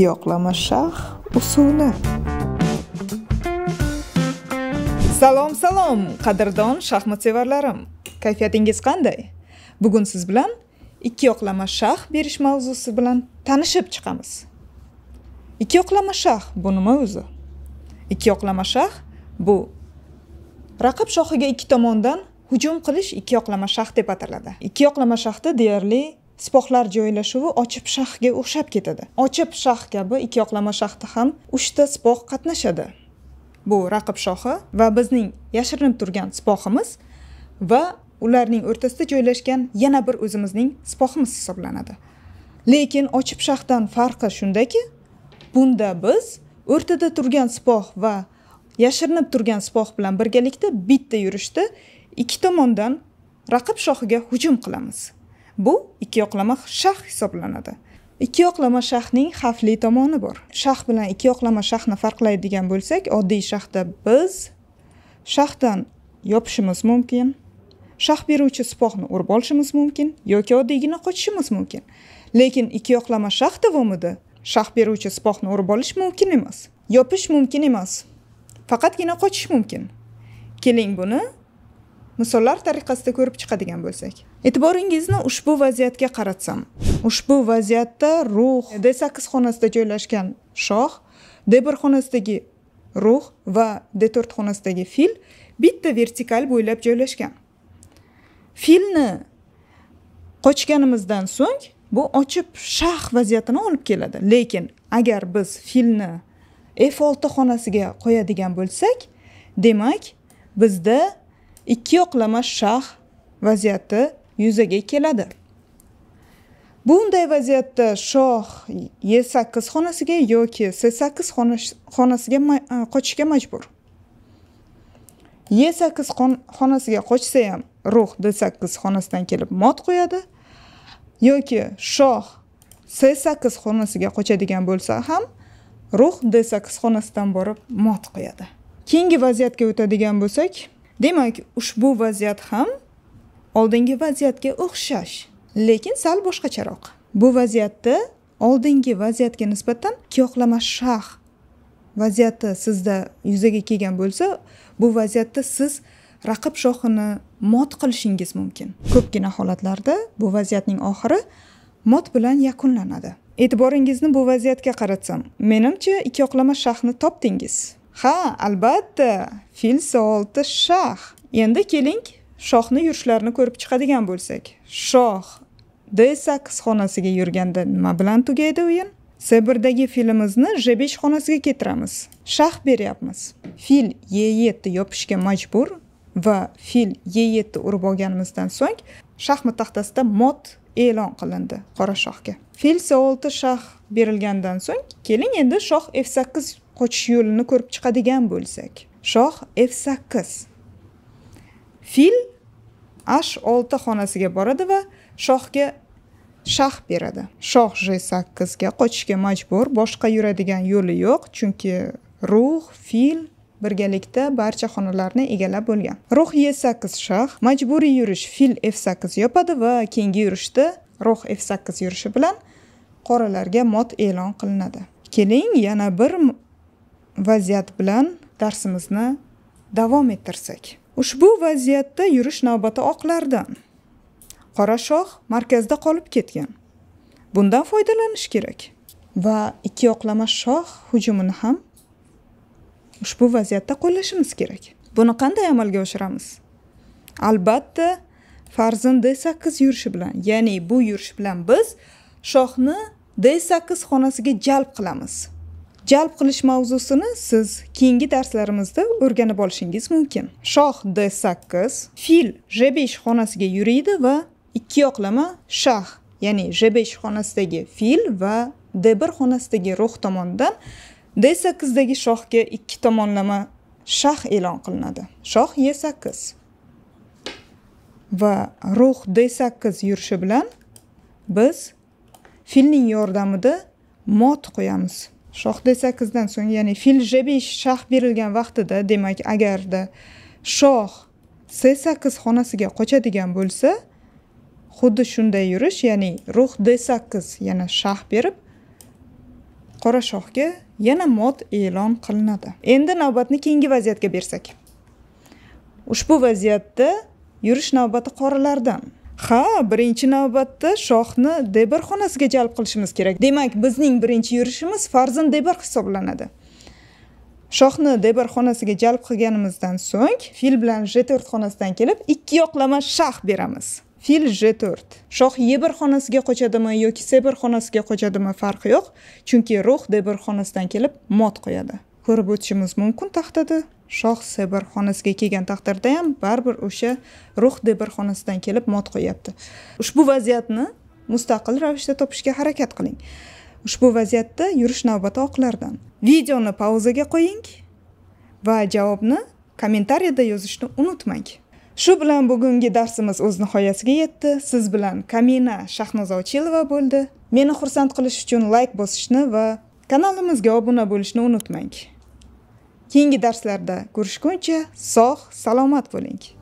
Giyoqlama shah usuli. Salom, salom, qadrdon shaxmat sevarlarim. Kayfiyatingiz qanday? Bugun siz bilan ikki yoqlama shax berish mavzusi bilan tanishib chiqamiz. Ikki yoqlama shax bu nima o'zi? Ikki yoqlama shax bu raqib shohiga ikki tomondan hujum qilish ikki yoqlama shax deb ataladi. Ikki yoqlama shaxda deyarli sipohlar joylashuvi ochiq shaxga o'xshab ketadi ochiq shax kabi ikkiyoqlama shaxda ham uchta sipoh qatnashadi bu raqib shohi va bizning yashirinib turgan sipohimiz va ularning o'rtasida joylashgan yana bir o'zimizning sipohimiz hisoblanadi lekin ochiq shaxdan farqi shundaki bunda biz o'rtada turgan sipoh va yashirinib turgan sipoh bilan birgalikda bitta yurishda ikki tomondan raqib shohiga hujum qilamiz bu ikkiyoqlama shax hisoblanadi ikkiyoqlama shaxning xavfli tomoni bor shax bilan ikkiyoqlama shaxni farqlaydigan bo'lsak oddiy shaxda biz shaxdan yopishimiz mumkin shax beruvchi sipohni urib olishimiz mumkin yoki oddiygina qochishimiz mumkin lekin ikkiyoqlama shax davomida shax beruvchi sipohni urib olish mumkin emas yopish mumkin emas faqatgina qochish mumkin keling buni misollar tariqasida ko'rib chiqadigan bo'lsak e'tiboringizni ushbu vaziyatga qaratsam ushbu vaziyatda ruh d sakkiz xonasida joylashgan shoh d bir xonasidagi ruh va d to'rt xonasidagi fil bitta vertikal bo'ylab joylashgan filni qochganimizdan so'ng bu ochib shax vaziyatini olib keladi lekin agar biz filni f olti xonasiga qo'yadigan bo'lsak demak bizda ikki yoqlama shax vaziyati yuzaga keladi bunday vaziyatda shoh e sakkiz xonasiga yoki c sakkiz xonasiga e, qochishga majbur e sakkiz xonasiga qochsa ham ruh d sakkiz xonasidan kelib mot qo'yadi yoki shoh c sakkiz xonasiga qochadigan bo'lsa ham ruh d sakkiz xonasidan borib mot qo'yadi keyingi vaziyatga o'tadigan bo'lsak demak ushbu vaziyat ham oldingi vaziyatga o'xshash lekin sal boshqacharoq bu vaziyatda oldingi vaziyatga nisbatan ikkiyoqlama shax vaziyati sizda yuzaga kelgan bo'lsa bu vaziyatda siz raqib shohini mot qilishingiz mumkin ko'pgina holatlarda bu vaziyatning oxiri mot bilan yakunlanadi e'tiboringizni bu vaziyatga qaratsam menimcha ikkiyoqlama shaxni topdingiz ha albatta fil solti shoh endi keling shohni yurishlarini ko'rib chiqadigan bo'lsak shoh d sakkiz xonasiga yurganda nima bilan tugaydi o'yin c birdagi filimizni j besh xonasiga keltiramiz shah beryapmiz fil e yetti yopishga majbur va fil e yetti urib olganimizdan so'ng shaxmat taxtasida mot e'lon qilindi qora shohga fil c olti shah berilgandan so'ng keling endi shoh f sakkiz qochish yo'lini ko'rib chiqadigan bo'lsak shoh f sakkiz fil h olti xonasiga boradi va shohga shah beradi shoh g sakkizga qochishga majbur boshqa yuradigan yo'li yo'q chunki ruh fil birgalikda barcha xonalarni egallab bo'lgan ruh e sakkiz shah majburiy yurish fil f sakkiz yopadi va keyingi yurishda ruh f sakkiz yurishi bilan qoralarga mot e'lon qilinadi keling yana bir vaziyat bilan darsimizni davom ettirsak ushbu vaziyatda yurish navbati oqlardan qora shoh markazda qolib ketgan bundan foydalanish kerak va ikki yoqlama shoh hujumini ham ushbu vaziyatda qo'llashimiz kerak buni qanday amalga oshiramiz albatta farzin d sakkiz yurishi bilan ya'ni bu yurish bilan biz shohni d sakkiz xonasiga jalb qilamiz jalb qilish mavzusini siz keyingi darslarimizda o'rganib olishingiz mumkin shoh d sakkiz fil j besh xonasiga yuriydi va ikki yoqlama shah ya'ni j besh xonasidagi fil va d bir xonasidagi ruh tomonidan d sakkizdagi shohga ikki tomonlama shah e'lon qilinadi shoh e sakkiz va ruh d sakkiz yurishi bilan biz filning yordamida mot qo'yamiz shoxda sakkizdan so'ng ya'ni fil jebish shah berilgan vaqtida demak agarda shoh c sakkiz xonasiga qochadigan bo'lsa xuddi shunday yurish ya'ni ruh d sakkiz yana shah berib qora shohga yana mod e'lon qilinadi endi navbatni keyingi vaziyatga bersak ushbu vaziyatda yurish navbati qoralardan ha birinchi navbatda shohni debar xonasiga jalb qilishimiz kerak demak bizning birinchi yurishimiz farzin debar hisoblanadi shohni debar xonasiga jalb qilganimizdan so'ng fil bilan g to'rt xonasidan kelib ikki yoqlama shax beramiz fil g to'rt shoh e bir xonasiga qochadimi yoki c bir xonasiga qochadimi farqi yo'q chunki ruh d xonasidan kelib mot qo'yadi ko'rib o'tishimiz mumkin taxtada shoh sebar xonasiga kelgan taqdirda ham baribir o'sha ruh debar xonasidan kelib mot qo'yapti ushbu vaziyatni mustaqil ravishda topishga harakat qiling ushbu vaziyatda yurish navbati oqlardan videoni pauzaga qo'ying va javobni kommentariyada yozishni unutmang shu bilan bugungi darsimiz o'z nihoyasiga yetdi siz bilan kamina shahnoza ochilova bo'ldi meni xursand qilish uchun layk like bosishni va kanalimizga obuna bo'lishni unutmang keyingi darslarda ko'rishguncha sog' salomat bo'ling